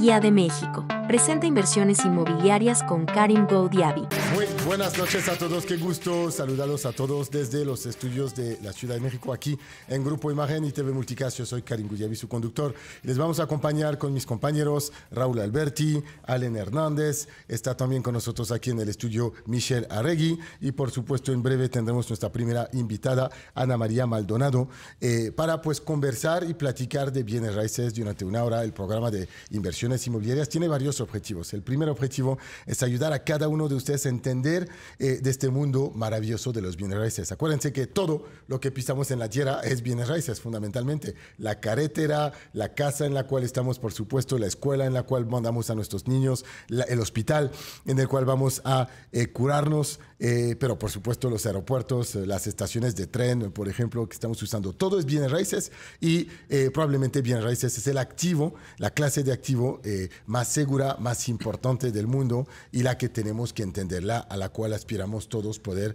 Guía de México presenta inversiones inmobiliarias con Karim Goudiabi. Muy buenas noches a todos, qué gusto saludarlos a todos desde los estudios de la Ciudad de México, aquí en Grupo Imagen y TV Multicast. Yo soy Karim Goudiabi, su conductor. Les vamos a acompañar con mis compañeros Raúl Alberti, Allen Hernández, está también con nosotros aquí en el estudio Michelle Arregui y por supuesto en breve tendremos nuestra primera invitada, Ana María Maldonado, eh, para pues conversar y platicar de bienes raíces durante una hora. El programa de inversiones inmobiliarias tiene varios objetivos. El primer objetivo es ayudar a cada uno de ustedes a entender eh, de este mundo maravilloso de los bienes raíces. Acuérdense que todo lo que pisamos en la tierra es bienes raíces, fundamentalmente. La carretera, la casa en la cual estamos, por supuesto, la escuela en la cual mandamos a nuestros niños, el hospital en el cual vamos a eh, curarnos, eh, pero por supuesto los aeropuertos, eh, las estaciones de tren, por ejemplo, que estamos usando, todo es bienes raíces y eh, probablemente bienes raíces es el activo, la clase de activo más segura, más importante del mundo y la que tenemos que entenderla, a la cual aspiramos todos poder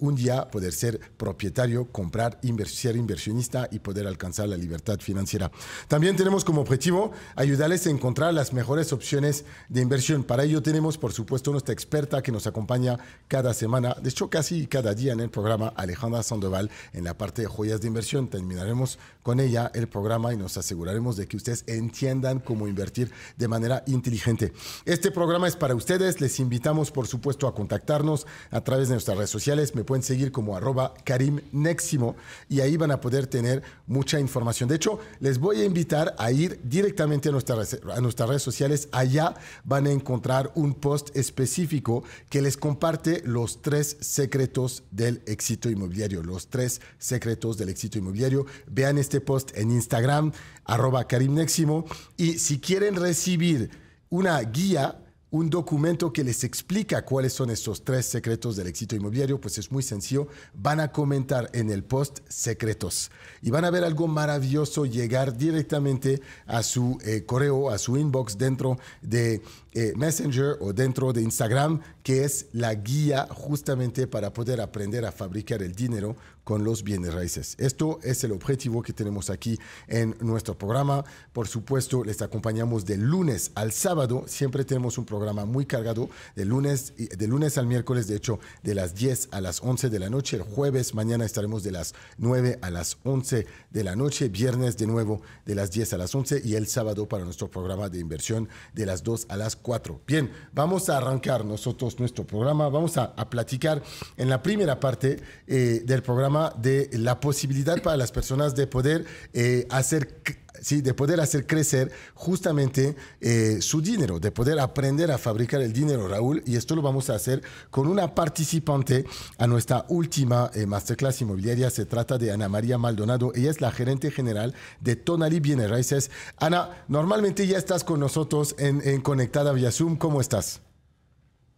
un día poder ser propietario, comprar, ser inversionista y poder alcanzar la libertad financiera. También tenemos como objetivo ayudarles a encontrar las mejores opciones de inversión. Para ello tenemos, por supuesto, nuestra experta que nos acompaña cada cada semana, de hecho casi cada día en el programa, Alejandra Sandoval en la parte de joyas de inversión. Terminaremos con ella el programa y nos aseguraremos de que ustedes entiendan cómo invertir de manera inteligente. Este programa es para ustedes. Les invitamos, por supuesto, a contactarnos a través de nuestras redes sociales. Me pueden seguir como arroba karimneximo y ahí van a poder tener mucha información. De hecho, les voy a invitar a ir directamente a a nuestras redes sociales. Allá van a encontrar un post específico que les comparte los tres secretos del éxito inmobiliario. Los tres secretos del éxito inmobiliario. Vean este post en Instagram, arroba Karim Neximo. Y si quieren recibir una guía un documento que les explica cuáles son esos tres secretos del éxito inmobiliario, pues es muy sencillo. Van a comentar en el post secretos y van a ver algo maravilloso llegar directamente a su eh, correo, a su inbox dentro de eh, Messenger o dentro de Instagram, que es la guía justamente para poder aprender a fabricar el dinero con los bienes raíces. Esto es el objetivo que tenemos aquí en nuestro programa. Por supuesto, les acompañamos de lunes al sábado. Siempre tenemos un programa muy cargado de lunes, de lunes al miércoles, de hecho, de las 10 a las 11 de la noche. El jueves mañana estaremos de las 9 a las 11 de la noche. Viernes de nuevo de las 10 a las 11 y el sábado para nuestro programa de inversión de las 2 a las 4. Bien, vamos a arrancar nosotros nuestro programa. Vamos a, platicar en la primera parte eh, del programa de la posibilidad para las personas de poder eh, hacer Sí, de poder hacer crecer justamente eh, su dinero, de poder aprender a fabricar el dinero, Raúl. Y esto lo vamos a hacer con una participante a nuestra última eh, masterclass inmobiliaria. Se trata de Ana María Maldonado. Ella es la gerente general de Tonali Bienes Raíces. Ana, normalmente ya estás con nosotros en, en Conectada vía Zoom. ¿Cómo estás?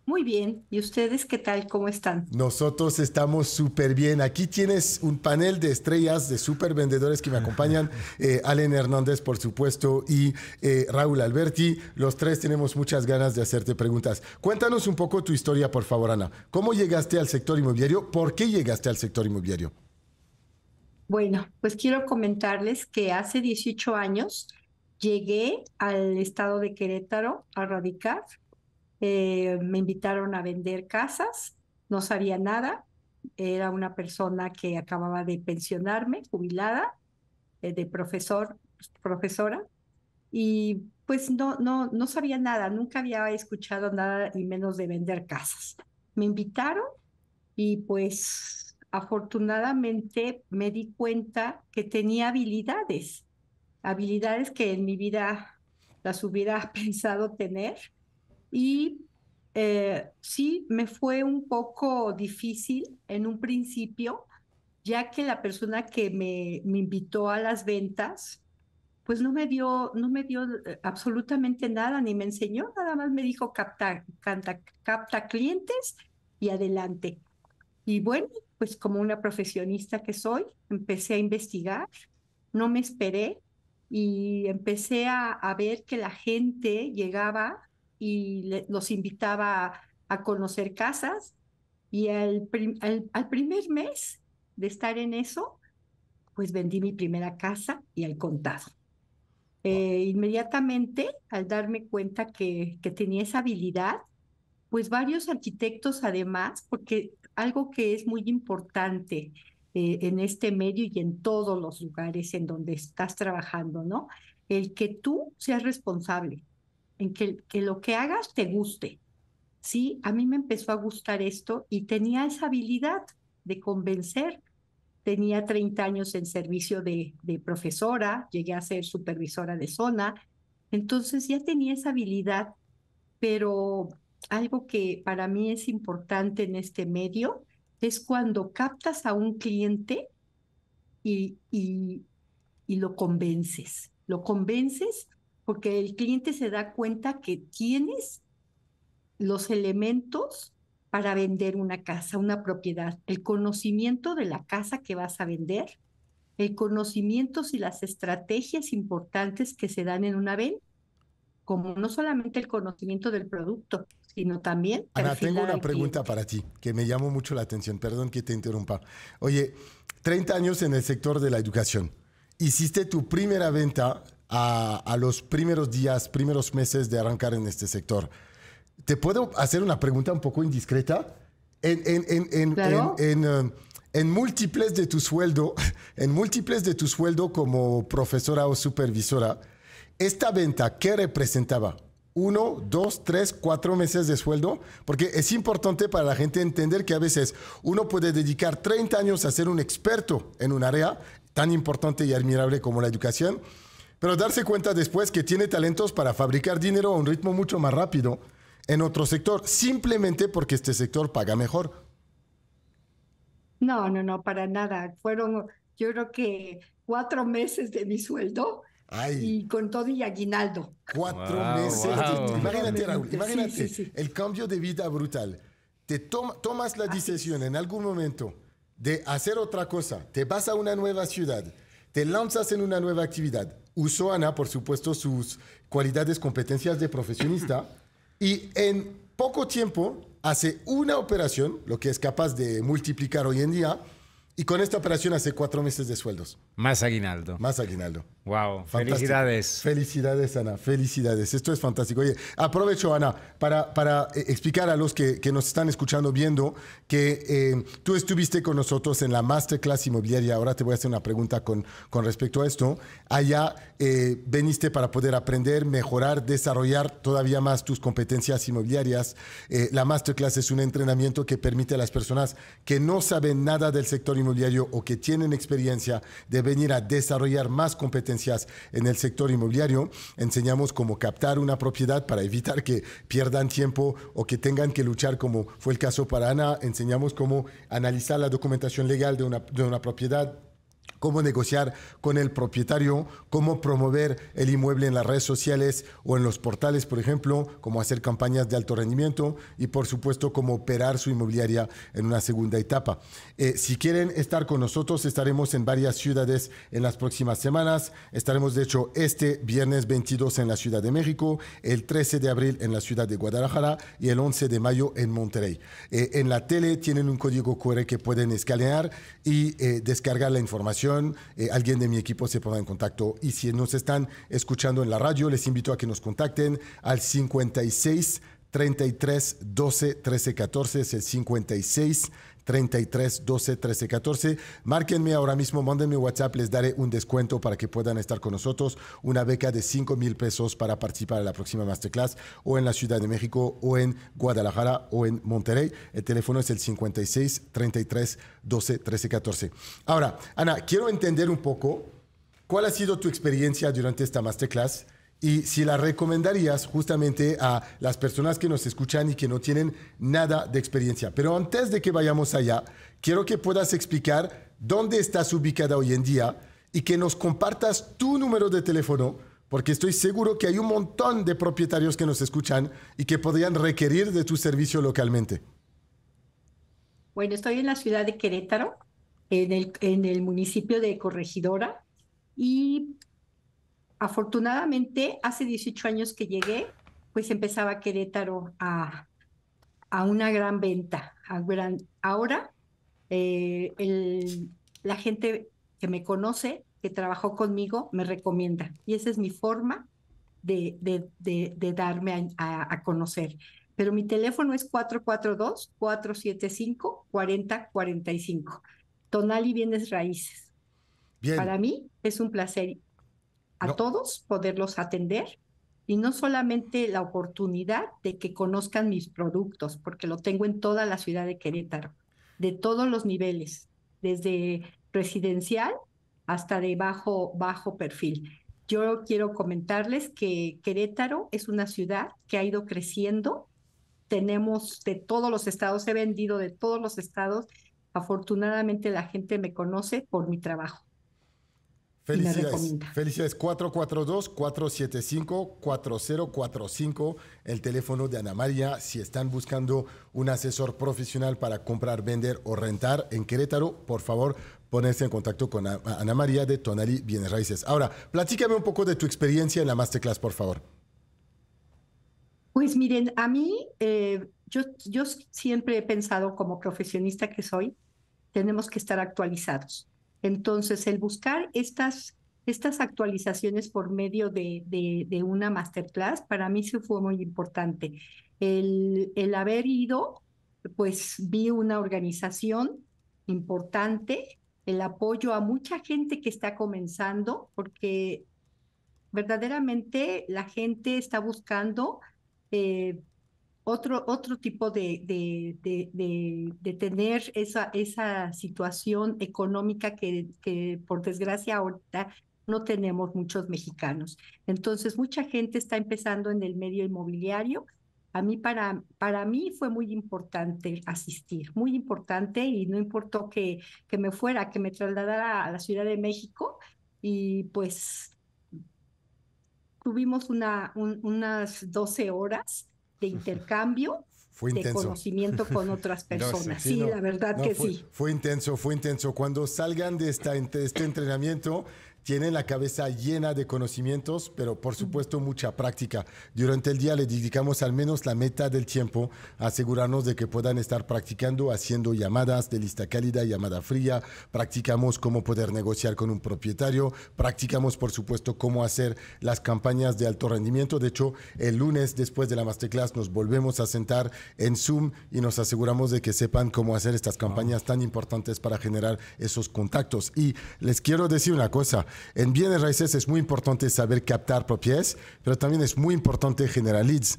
Muy bien, ¿y ustedes qué tal? ¿Cómo están? Nosotros estamos súper bien. Aquí tienes un panel de estrellas, de súper vendedores que me acompañan. Eh, Allen Hernández, por supuesto, y eh, Raúl Alberti. Los tres tenemos muchas ganas de hacerte preguntas. Cuéntanos un poco tu historia, por favor, Ana. ¿Cómo llegaste al sector inmobiliario? ¿Por qué llegaste al sector inmobiliario? Bueno, pues quiero comentarles que hace 18 años llegué al estado de Querétaro a radicar eh, me invitaron a vender casas, no sabía nada, era una persona que acababa de pensionarme, jubilada, eh, de profesor, profesora, y pues no, no, no sabía nada, nunca había escuchado nada y menos de vender casas. Me invitaron y pues afortunadamente me di cuenta que tenía habilidades, habilidades que en mi vida las hubiera pensado tener y eh, sí, me fue un poco difícil en un principio, ya que la persona que me, invitó a las ventas, pues no me dio, no me dio eh, absolutamente nada, ni me enseñó, nada más me dijo capta, capta clientes y adelante. Y bueno, pues como una profesionista que soy, empecé a investigar, no me esperé y empecé a ver que la gente llegaba y los invitaba a, conocer casas. Y al, primer mes de estar en eso, pues vendí mi primera casa y al contado. Eh, inmediatamente, al darme cuenta que, que, tenía esa habilidad, pues varios arquitectos además, porque algo que es muy importante eh, en este medio y en todos los lugares en donde estás trabajando, ¿no? El que tú seas responsable, en que, lo que hagas te guste. Sí, a mí me empezó a gustar esto y tenía esa habilidad de convencer. Tenía 30 años en servicio de, profesora, llegué a ser supervisora de zona, entonces ya tenía esa habilidad, pero algo que para mí es importante en este medio es cuando captas a un cliente y lo convences, lo convences porque el cliente se da cuenta que tienes los elementos para vender una casa, una propiedad, el conocimiento de la casa que vas a vender, el conocimiento y las estrategias importantes que se dan en una venta, como no solamente el conocimiento del producto, sino también... Ana, tengo una pregunta para ti que me llamó mucho la atención, perdón que te interrumpa. Oye, 30 años en el sector de la educación, hiciste tu primera venta a, los primeros días, primeros meses de arrancar en este sector. ¿Te puedo hacer una pregunta un poco indiscreta? En, en, eh, múltiples de tu sueldo, en múltiples de tu sueldo como profesora o supervisora, ¿esta venta qué representaba? Uno, dos, tres, cuatro meses de sueldo, porque es importante para la gente entender que a veces uno puede dedicar 30 años a ser un experto en un área tan importante y admirable como la educación, pero darse cuenta después que tiene talentos para fabricar dinero a un ritmo mucho más rápido en otro sector, simplemente porque este sector paga mejor. No, no, no, para nada. Fueron, yo creo que cuatro meses de mi sueldo y con todo y aguinaldo. Cuatro meses. Este, imagínate, Raúl, imagínate el cambio de vida brutal. Te tomas la decisión en algún momento de hacer otra cosa, te vas a una nueva ciudad, te lanzas en una nueva actividad, usó Ana, por supuesto, sus cualidades, competencias de profesionista y en poco tiempo hace una operación, lo que es capaz de multiplicar hoy en día, y con esta operación hace cuatro meses de sueldos. Más aguinaldo. Más aguinaldo. Wow, felicidades. Felicidades, Ana, felicidades. Esto es fantástico. Oye, aprovecho, Ana, para, para eh, explicar a los que, nos están escuchando, viendo, que eh, tú estuviste con nosotros en la Masterclass Inmobiliaria. Ahora te voy a hacer una pregunta con, con respecto a esto. Allá eh, veniste para poder aprender, mejorar, desarrollar todavía más tus competencias inmobiliarias. la Masterclass es un entrenamiento que permite a las personas que no saben nada del sector inmobiliario o que tienen experiencia de venir a desarrollar más competencias en el sector inmobiliario. Enseñamos cómo captar una propiedad para evitar que pierdan tiempo o que tengan que luchar, como fue el caso para Ana. Enseñamos cómo analizar la documentación legal de una, de propiedad cómo negociar con el propietario, cómo promover el inmueble en las redes sociales o en los portales, por ejemplo, cómo hacer campañas de alto rendimiento y, por supuesto, cómo operar su inmobiliaria en una segunda etapa. Eh, si quieren estar con nosotros, estaremos en varias ciudades en las próximas semanas. Estaremos, de hecho, este viernes 22 en la Ciudad de México, el 13 de abril en la Ciudad de Guadalajara y el 11 de mayo en Monterrey. Eh, en la tele tienen un código QR que pueden escanear y eh, descargar la información eh, alguien de mi equipo se pondrá en contacto. Y si nos están escuchando en la radio, les invito a que nos contacten al 56 33 12 13 14, es el 56 33 12 13 14. Márquenme ahora mismo, mándenme WhatsApp, les daré un descuento para que puedan estar con nosotros. Una beca de 5 mil pesos para participar en la próxima masterclass o en la Ciudad de México o en Guadalajara o en Monterrey. El teléfono es el 56 33 12 13 14. Ahora, Ana, quiero entender un poco cuál ha sido tu experiencia durante esta masterclass y si la recomendarías justamente a las personas que nos escuchan y que no tienen nada de experiencia. Pero antes de que vayamos allá, quiero que puedas explicar dónde estás ubicada hoy en día y que nos compartas tu número de teléfono, porque estoy seguro que hay un montón de propietarios que nos escuchan y que podrían requerir de tu servicio localmente. Bueno, estoy en la ciudad de Querétaro, en el, municipio de Corregidora, y afortunadamente, hace 18 años que llegué, pues empezaba Querétaro a, una gran venta. A gran, ahora, eh, la gente que me conoce, que trabajó conmigo, me recomienda. Y esa es mi forma de, de, darme a, conocer. Pero mi teléfono es 442-475-4045. Tonali Bienes Raíces. Para mí es un placer a todos, poderlos atender y no solamente la oportunidad de que conozcan mis productos, porque lo tengo en toda la ciudad de Querétaro, de todos los niveles, desde residencial hasta de bajo perfil. Yo quiero comentarles que Querétaro es una ciudad que ha ido creciendo. Tenemos de todos los estados, he vendido de todos los estados. Afortunadamente la gente me conoce por mi trabajo. Felicidades. Felicidades. 442-475-4045, el teléfono de Ana María. Si están buscando un asesor profesional para comprar, vender o rentar en Querétaro, por favor, ponerse en contacto con Ana María de Tonali Bienes Raíces. Ahora, platícame un poco de tu experiencia en la Masterclass, por favor. Pues miren, a mí, eh, yo, yo siempre he pensado como profesionista que soy, tenemos que estar actualizados entonces, el buscar estas, estas actualizaciones por medio de, de, una masterclass, para mí sí fue muy importante. El, haber ido, pues vi una organización importante, el apoyo a mucha gente que está comenzando, porque verdaderamente la gente está buscando eh, otro, otro tipo de, de, de, tener esa, esa situación económica que, que por desgracia ahorita no tenemos muchos mexicanos. Entonces, mucha gente está empezando en el medio inmobiliario. A mí, para, para mí fue muy importante asistir, muy importante, y no importó que, que me fuera, que me trasladara a la Ciudad de México, y pues tuvimos una, unas 12 horas de intercambio de conocimiento con otras personas. sí, la verdad que sí. Fue intenso, fue intenso. Cuando salgan de esta, este entrenamiento, tienen la cabeza llena de conocimientos, pero por supuesto mucha práctica. Durante el día le dedicamos al menos la meta del tiempo, a asegurarnos de que puedan estar practicando, haciendo llamadas de lista cálida, llamada fría, practicamos cómo poder negociar con un propietario, practicamos por supuesto cómo hacer las campañas de alto rendimiento. De hecho, el lunes después de la masterclass nos volvemos a sentar en Zoom y nos aseguramos de que sepan cómo hacer estas campañas tan importantes para generar esos contactos. Y les quiero decir una cosa, en bienes raíces es muy importante saber captar propiedades, pero también es muy importante generar leads,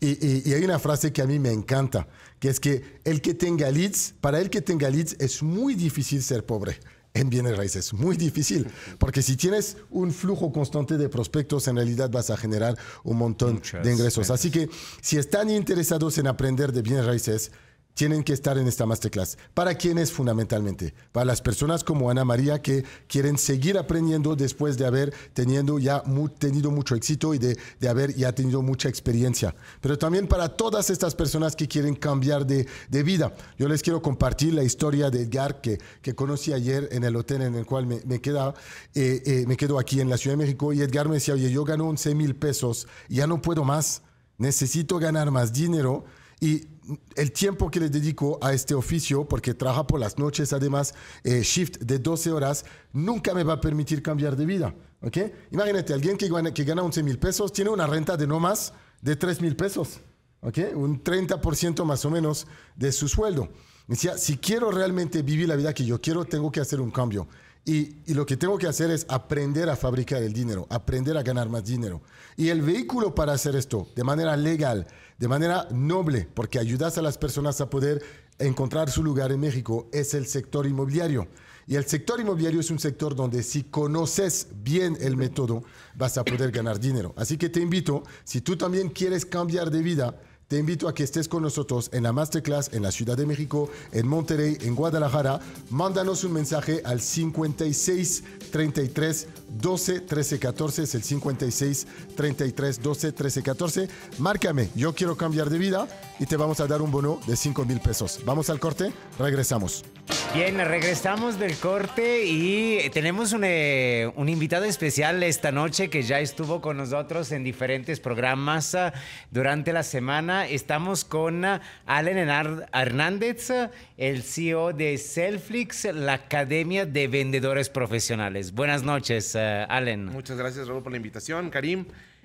Y, hay una frase que a mí me encanta, que es que el que tenga leads, para el que tenga leads es muy difícil ser pobre en bienes raíces. Muy difícil, porque si tienes un flujo constante de prospectos, en realidad vas a generar un montón de ingresos. Así que si están interesados en aprender de bienes raíces, tienen que estar en esta masterclass. ¿Para es fundamentalmente? Para las personas como Ana María que quieren seguir aprendiendo después de haber tenido ya tenido mucho éxito y de, haber ya tenido mucha experiencia. Pero también para todas estas personas que quieren cambiar de, de vida. Yo les quiero compartir la historia de Edgar que, que conocí ayer en el hotel en el cual me, quedaba, eh, eh, me quedo aquí en la Ciudad de México y Edgar me decía, oye, yo gano 11 mil pesos, ya no puedo más, necesito ganar más dinero. Y el tiempo que le dedico a este oficio, porque trabaja por las noches, además, eh, shift de 12 horas, nunca me va a permitir cambiar de vida. ¿ok? Imagínate, alguien que gana, que gana 11 mil pesos tiene una renta de no más de 3 mil pesos, un 30% más o menos de su sueldo. Decía, si quiero realmente vivir la vida que yo quiero, tengo que hacer un cambio. y, lo que tengo que hacer es aprender a fabricar el dinero, aprender a ganar más dinero. Y el vehículo para hacer esto de manera legal, de manera noble, porque ayudas a las personas a poder encontrar su lugar en México, es el sector inmobiliario. Y el sector inmobiliario es un sector donde si conoces bien el método, vas a poder ganar dinero. Así que te invito, si tú también quieres cambiar de vida, te invito a que estés con nosotros en la masterclass en la Ciudad de México, en Monterrey, en Guadalajara. Mándanos un mensaje al 56 33 12 13 14. Es el 56 33 12 13 14. Márcame, yo quiero cambiar de vida y te vamos a dar un bono de 5 mil pesos. Vamos al corte, regresamos. Bien, regresamos del corte y tenemos eh, un, invitado especial esta noche que ya estuvo con nosotros en diferentes programas ah, durante la semana. Estamos con ah, Allen Hernández, ah, el CEO de Selflix, la Academia de Vendedores Profesionales. Buenas noches, Allen. Muchas gracias, por la invitación, Karim.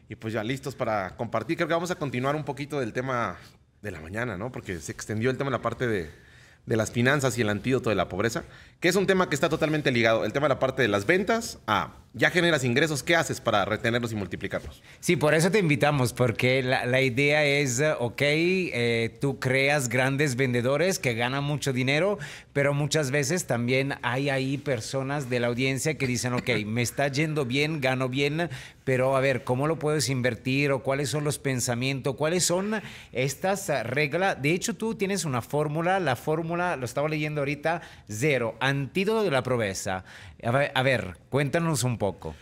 Y pues ya listos para compartir. Creo que vamos a continuar un poquito del tema de la mañana, ¿no? Porque se extendió el tema en la parte de de las finanzas y el antídoto de la pobreza, que es un tema que está totalmente ligado, el tema de la parte de las ventas a ya generas ingresos, ¿qué haces para retenerlos y multiplicarlos? Sí, por eso te invitamos, porque la, idea es, eh, ok, eh, tú creas grandes vendedores que ganan mucho dinero, pero muchas veces también hay ahí personas de la audiencia que dicen, ok, me está yendo bien, gano bien, pero a ver, ¿cómo lo puedes invertir o cuáles son los pensamientos? ¿Cuáles son estas eh, reglas? De hecho, tú tienes una fórmula, la fórmula, lo estaba leyendo ahorita, cero, antídoto de la proveza. A ver, cuéntanos un poco.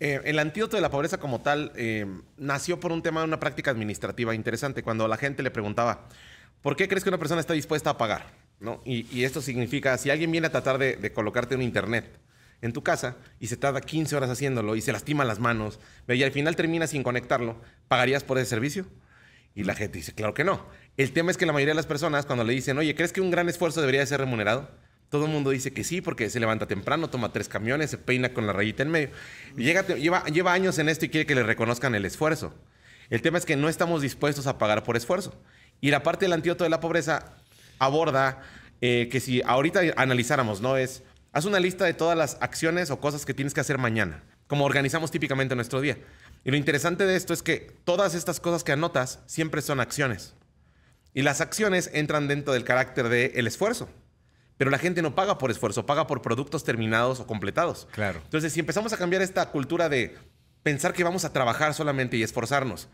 Eh, el antídoto de la pobreza como tal eh, nació por un tema de una práctica administrativa interesante, cuando la gente le preguntaba, ¿por qué crees que una persona está dispuesta a pagar? ¿No? Y, esto significa, si alguien viene a tratar de, colocarte un internet en tu casa y se tarda 15 horas haciéndolo y se lastima las manos y al final termina sin conectarlo, ¿pagarías por ese servicio? Y la gente dice, claro que no. El tema es que la mayoría de las personas cuando le dicen, oye, ¿crees que un gran esfuerzo debería ser remunerado? Todo el mundo dice que sí porque se levanta temprano, toma tres camiones, se peina con la rayita en medio. Llega, lleva, lleva años en esto y quiere que le reconozcan el esfuerzo. El tema es que no estamos dispuestos a pagar por esfuerzo. Y la parte del antídoto de la pobreza aborda eh, que si ahorita analizáramos, ¿no? Es, haz una lista de todas las acciones o cosas que tienes que hacer mañana, como organizamos típicamente nuestro día. Y lo interesante de esto es que todas estas cosas que anotas siempre son acciones. Y las acciones entran dentro del carácter del esfuerzo. Pero la gente no paga por esfuerzo, paga por productos terminados o completados. Claro. Entonces, si empezamos a cambiar esta cultura de pensar que vamos a trabajar solamente y esforzarnos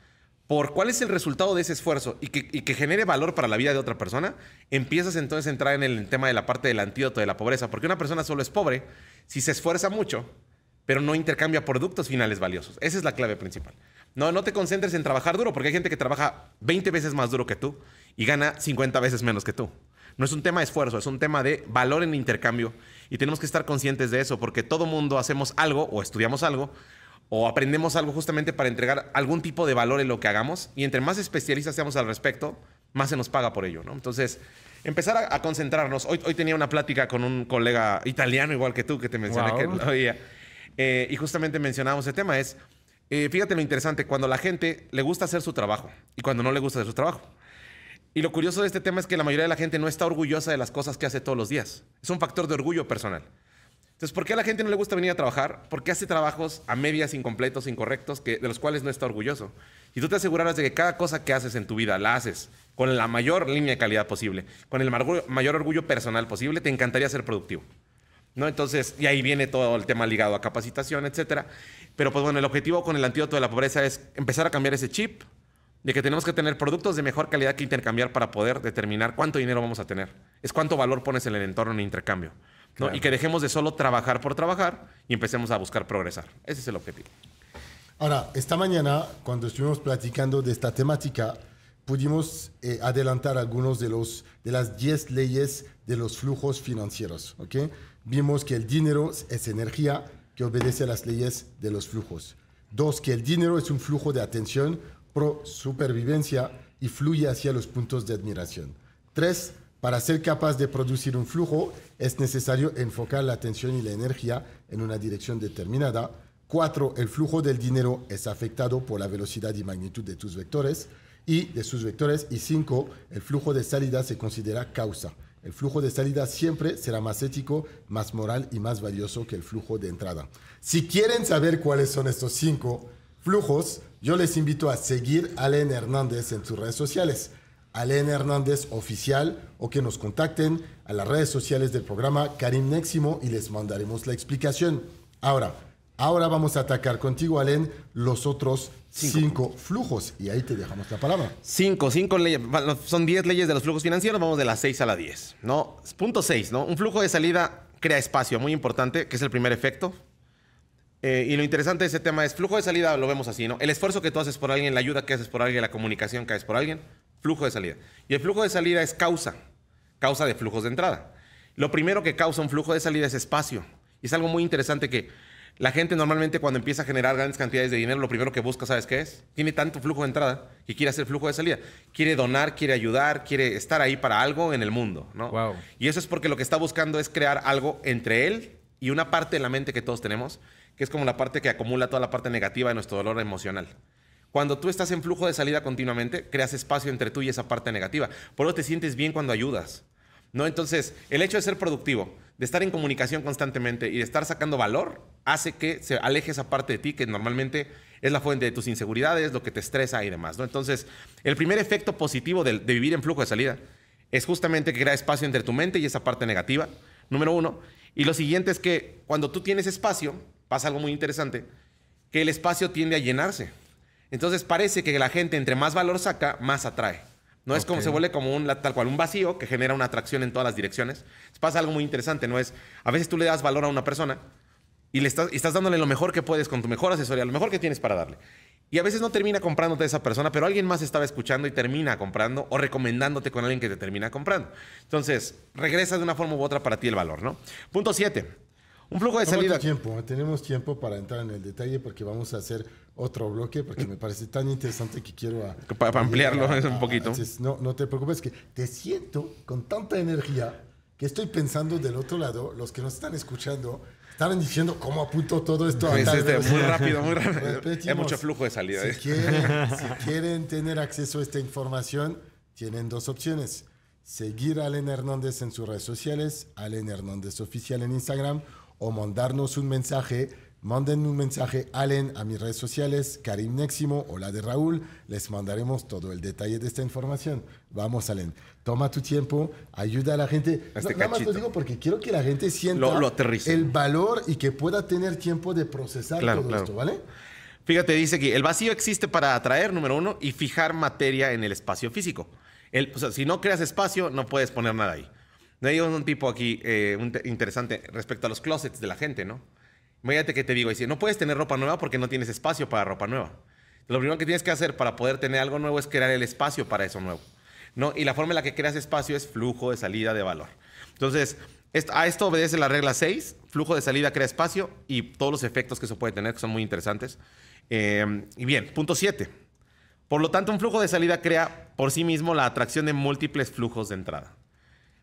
por cuál es el resultado de ese esfuerzo y que, genere valor para la vida de otra persona, empiezas entonces a entrar en el tema de la parte del antídoto de la pobreza. Porque una persona solo es pobre si se esfuerza mucho, pero no intercambia productos finales valiosos. Esa es la clave principal. No, no te concentres en trabajar duro, porque hay gente que trabaja 20 veces más duro que tú y gana 50 veces menos que tú. No es un tema de esfuerzo, es un tema de valor en intercambio. Y tenemos que estar conscientes de eso, porque todo mundo hacemos algo o estudiamos algo o aprendemos algo justamente para entregar algún tipo de valor en lo que hagamos. Y entre más especialistas seamos al respecto, más se nos paga por ello, ¿no? Entonces, empezar a, concentrarnos. Hoy, tenía una plática con un colega italiano, igual que tú, que te mencioné que lo eh, y justamente mencionábamos el tema, es, eh, fíjate lo interesante, cuando la gente le gusta hacer su trabajo y cuando no le gusta hacer su trabajo. Y lo curioso de este tema es que la mayoría de la gente no está orgullosa de las cosas que hace todos los días. Es un factor de orgullo personal. Entonces, ¿por qué a la gente no le gusta venir a trabajar? Porque hace trabajos a medias, incompletos, incorrectos, que, de los cuales no está orgulloso. Y tú te asegurarás de que cada cosa que haces en tu vida la haces con la mayor línea de calidad posible, con el mayor orgullo personal posible, te encantaría ser productivo. ¿No? Entonces, y ahí viene todo el tema ligado a capacitación, etcétera. Pero pues bueno, el objetivo con el antídoto de la pobreza es empezar a cambiar ese chip, de que tenemos que tener productos de mejor calidad que intercambiar para poder determinar cuánto dinero vamos a tener. Es cuánto valor pones en el entorno de intercambio. Y que dejemos de solo trabajar por trabajar y empecemos a buscar progresar. Ese es el objetivo. Ahora, esta mañana, cuando estuvimos platicando de esta temática, pudimos eh, adelantar algunos de, los, de las 10 leyes de los flujos financieros. ¿okay? Vimos que el dinero es energía que obedece a las leyes de los flujos. Dos, que el dinero es un flujo de atención pro supervivencia y fluye hacia los puntos de admiración. Tres, Para ser capaz de producir un flujo es necesario enfocar la atención y la energía en una dirección determinada. Cuatro, El flujo del dinero es afectado por la velocidad y magnitud de tus vectores y de sus vectores. Y cinco, El flujo de salida se considera causa. El flujo de salida siempre será más ético, más moral y más valioso que el flujo de entrada. Si quieren saber cuáles son estos cinco flujos, yo les invito a seguir a Alen Hernández en sus redes sociales. Alen Hernández Oficial o que nos contacten a las redes sociales del programa Karim Néximo y les mandaremos la explicación. Ahora, ahora vamos a atacar contigo, Alen, los otros cinco. flujos y ahí te dejamos la palabra. Cinco, cinco leyes, son diez leyes de los flujos financieros, vamos de las seis a la diez, ¿no? Punto seis, ¿no? Un flujo de salida crea espacio, muy importante, que es el primer efecto, eh, y lo interesante de ese tema es flujo de salida, lo vemos así, ¿no? El esfuerzo que tú haces por alguien, la ayuda que haces por alguien, la comunicación que haces por alguien, flujo de salida. Y el flujo de salida es causa, causa de flujos de entrada. Lo primero que causa un flujo de salida es espacio. Y es algo muy interesante que la gente normalmente cuando empieza a generar grandes cantidades de dinero, lo primero que busca, ¿sabes qué es? Tiene tanto flujo de entrada que quiere hacer flujo de salida. Quiere donar, quiere ayudar, quiere estar ahí para algo en el mundo, ¿no? Wow. Y eso es porque lo que está buscando es crear algo entre él y una parte de la mente que todos tenemos, que es como la parte que acumula toda la parte negativa de nuestro dolor emocional. Cuando tú estás en flujo de salida continuamente, creas espacio entre tú y esa parte negativa. Por eso te sientes bien cuando ayudas. ¿No? Entonces, el hecho de ser productivo, de estar en comunicación constantemente y de estar sacando valor, hace que se aleje esa parte de ti que normalmente es la fuente de tus inseguridades, lo que te estresa y demás. ¿no? Entonces, el primer efecto positivo de vivir en flujo de salida es justamente que crea espacio entre tu mente y esa parte negativa, número uno. Y lo siguiente es que cuando tú tienes espacio, pasa algo muy interesante, que el espacio tiende a llenarse. Entonces parece que la gente entre más valor saca, más atrae. No es como se vuelve como un tal cual un vacío que genera una atracción en todas las direcciones. Pasa algo muy interesante, no es a veces tú le das valor a una persona y le estás, estás dándole lo mejor que puedes con tu mejor asesoría, lo mejor que tienes para darle. Y a veces no termina comprándote esa persona, pero alguien más estaba escuchando y termina comprando o recomendándote con alguien que te termina comprando. Entonces, regresa de una forma u otra para ti el valor, ¿no? Punto 7 un flujo de salida. Eh, tenemos tiempo para entrar en el detalle porque vamos a hacer otro bloque porque me parece tan interesante que quiero... ampliarlo un poquito. no, no te preocupes que te siento con tanta energía que estoy pensando del otro lado, los que nos están escuchando, estarán diciendo cómo apunto todo esto. A es este, muy rápido, muy rápido. Pues, Hay mucho flujo de salida. Si, eh. quieren, si quieren tener acceso a esta información, tienen dos opciones. Seguir a Alen Hernández en sus redes sociales, Alen Hernández Oficial en Instagram o mandarnos un mensaje, manden un mensaje Allen a mis redes sociales, Karim Néximo o la de Raúl. Les mandaremos todo el detalle de esta información. Vamos, Allen, toma tu tiempo, ayuda a la gente. Este nada más lo digo porque quiero que la gente sienta el valor y que pueda tener tiempo de procesar todo esto, ¿vale? Fíjate, dice aquí, el vacío existe para atraer, número uno, y fijar materia en el espacio físico. o si no creas espacio, no puedes poner nada ahí. No hay un tipo aquí eh, interesante respecto a los closets de la gente, ¿no? Imagínate que te digo, dice, no puedes tener ropa nueva porque no tienes espacio para ropa nueva. Lo primero que tienes que hacer para poder tener algo nuevo es crear el espacio para eso nuevo. ¿no? Y la forma en la que creas espacio es flujo de salida de valor. Entonces, a esto obedece la regla 6, flujo de salida crea espacio y todos los efectos que eso puede tener, son muy interesantes. Em, y bien, punto 7. Por lo tanto, un flujo de salida crea por sí mismo la atracción de múltiples flujos de entrada.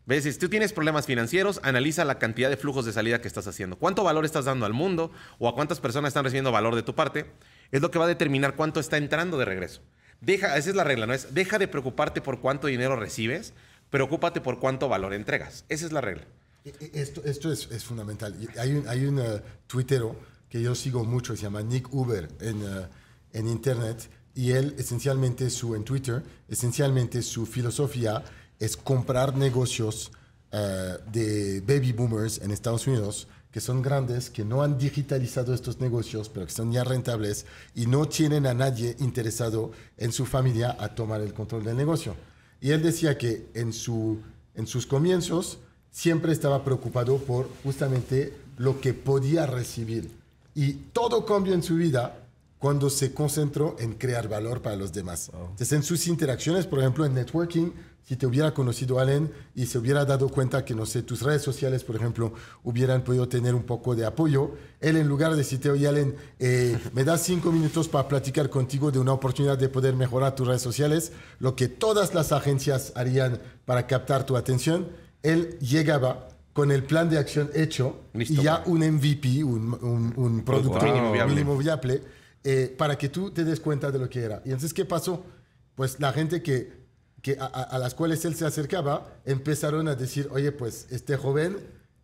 ¿Ves? Si tú tienes problemas financieros, analiza la cantidad de flujos de salida que estás haciendo. ¿Cuánto valor estás dando al mundo o a cuántas personas están recibiendo valor de tu parte? Es lo que va a determinar cuánto está entrando de regreso. Deja, esa es la regla, ¿no? Es deja de preocuparte por cuánto dinero recibes, preocúpate por cuánto valor entregas. Esa es la regla. E, e, esto, esto es, es, fundamental. Hay un, hay un eh, tuitero que yo sigo mucho, se llama Nick Uber en, eh, en Internet, y él esencialmente su, en Twitter, esencialmente su filosofía es comprar negocios eh, de baby boomers en Estados Unidos que son grandes, que no han digitalizado estos negocios, pero que son ya rentables y no tienen a nadie interesado en su familia a tomar el control del negocio. Y él decía que en, su, en sus comienzos siempre estaba preocupado por justamente lo que podía recibir. Y todo cambió en su vida cuando se concentró en crear valor para los demás. Entonces, en sus interacciones, por ejemplo, en networking, si te hubiera conocido Allen y se hubiera dado cuenta que, no sé, tus redes sociales, por ejemplo, hubieran podido tener un poco de apoyo, él en lugar de decirte, oye Allen, eh, me das cinco minutos para platicar contigo de una oportunidad de poder mejorar tus redes sociales, lo que todas las agencias harían para captar tu atención, él llegaba con el plan de acción hecho y ya un MVP, un, un, producto mínimo viable, eh, para que tú te des cuenta de lo que era. Y entonces, ¿qué pasó? Pues la gente que a, las cuales él se acercaba, empezaron a decir, oye, pues este joven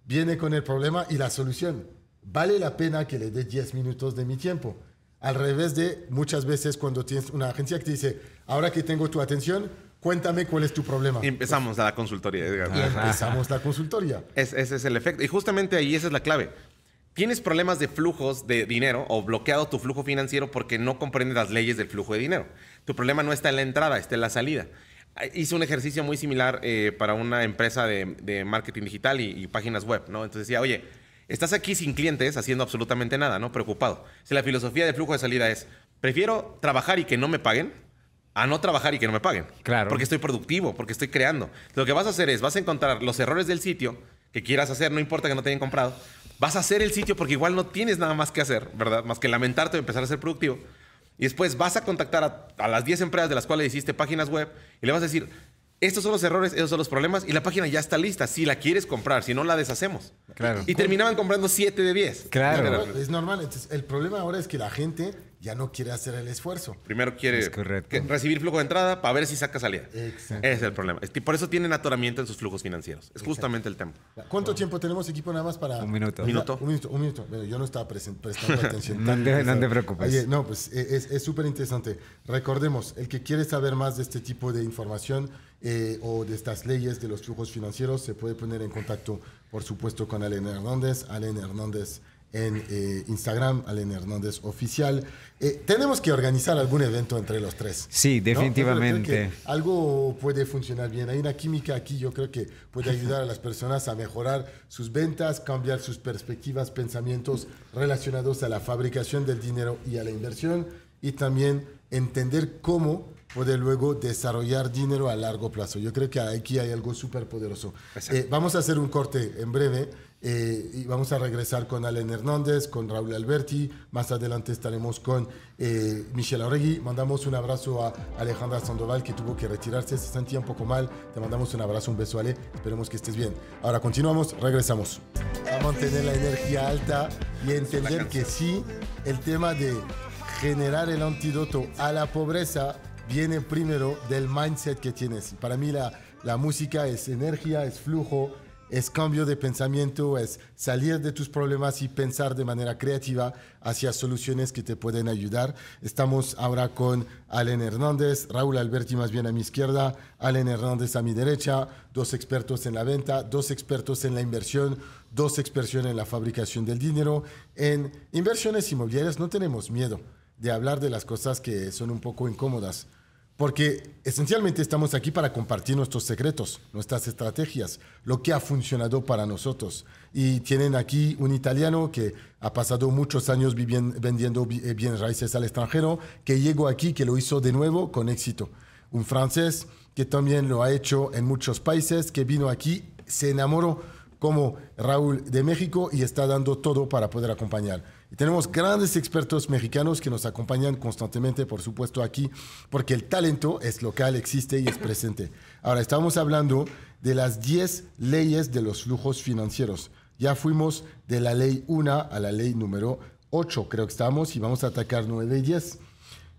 viene con el problema y la solución. Vale la pena que le dé 10 minutos de mi tiempo. Al revés de muchas veces cuando tienes una agencia que te dice, ahora que tengo tu atención, cuéntame cuál es tu problema. empezamos a la consultoría. Eh, empezamos la consultoría. ese es el efecto. Y justamente ahí esa es la clave. Tienes problemas de flujos de dinero o bloqueado tu flujo financiero porque no comprende las leyes del flujo de dinero. Tu problema no está en la entrada, está en la salida hice un ejercicio muy similar eh, para una empresa de, marketing digital y, páginas web, ¿no? Entonces decía, oye, estás aquí sin clientes haciendo absolutamente nada, ¿no? Preocupado. Si la filosofía de flujo de salida es, prefiero trabajar y que no me paguen a no trabajar y que no me paguen. Claro. Porque estoy productivo, porque estoy creando. Lo que vas a hacer es, vas a encontrar los errores del sitio que quieras hacer, no importa que no te hayan comprado. Vas a hacer el sitio porque igual no tienes nada más que hacer, ¿verdad? Más que lamentarte y empezar a ser productivo. Y después vas a contactar a, las 10 empresas de las cuales hiciste páginas web y le vas a decir, estos son los errores, estos son los problemas y la página ya está lista. Si la quieres comprar, si no la deshacemos. Claro. Y terminaban comprando 7 de 10. Claro. Es normal. el problema ahora es que la gente ya no quiere hacer el esfuerzo. Primero quiere recibir flujo de entrada para ver si saca salida. Exacto. Es el problema. por eso tienen atoramiento en sus flujos financieros. Es justamente el tema. ¿Cuánto tiempo tenemos, equipo, nada más para. Un minuto. Un minuto. Un minuto. Yo no estaba prestando atención. no, te, preocupes. no, pues e, es súper interesante. Recordemos, el que quiere saber más de este tipo de información eh, o de estas leyes de los flujos financieros se puede poner en contacto, por supuesto, con Allen Hernández. Alen Hernández en eh, Instagram, Allen Hernández Oficial. Eh, tenemos que organizar algún evento entre los tres. Sí, definitivamente. algo puede funcionar bien. Hay una química aquí, yo creo que puede ayudar a las personas a mejorar sus ventas, cambiar sus perspectivas, pensamientos relacionados a la fabricación del dinero y a la inversión, y también entender cómo poder luego desarrollar dinero a largo plazo. Yo creo que aquí hay algo súper poderoso. Eh, vamos a hacer un corte en breve. Eh, y vamos a regresar con Allen Hernández, con Raúl Alberti. Más adelante estaremos con eh, Michelle Oregui. Mandamos un abrazo a Alejandra Sandoval, que tuvo que retirarse, se sentía un poco mal. Te mandamos un abrazo, un beso, Ale. Esperemos que estés bien. Ahora continuamos, regresamos. A mantener la energía alta y entender que sí, el tema de generar el antídoto a la pobreza viene primero del mindset que tienes. Para mí la, la música es energía, es flujo es cambio de pensamiento, es salir de tus problemas y pensar de manera creativa hacia soluciones que te pueden ayudar. Estamos ahora con Allen Hernández, Raúl Alberti más bien a mi izquierda, Allen Hernández a mi derecha, dos expertos en la venta, dos expertos en la inversión, dos expertos en la fabricación del dinero. En inversiones inmobiliarias no tenemos miedo de hablar de las cosas que son un poco incómodas porque esencialmente estamos aquí para compartir nuestros secretos, nuestras estrategias, lo que ha funcionado para nosotros. Y tienen aquí un italiano que ha pasado muchos años vendiendo eh, bienes raíces al extranjero, que llegó aquí, que lo hizo de nuevo con éxito. Un francés que también lo ha hecho en muchos países, que vino aquí, se enamoró como Raúl de México y está dando todo para poder acompañar. Y tenemos grandes expertos mexicanos que nos acompañan constantemente, por supuesto, aquí, porque el talento es local, existe y es presente. Ahora, estamos hablando de las 10 leyes de los flujos financieros. Ya fuimos de la ley 1 a la ley número 8, creo que estamos, y vamos a atacar 9 y 10.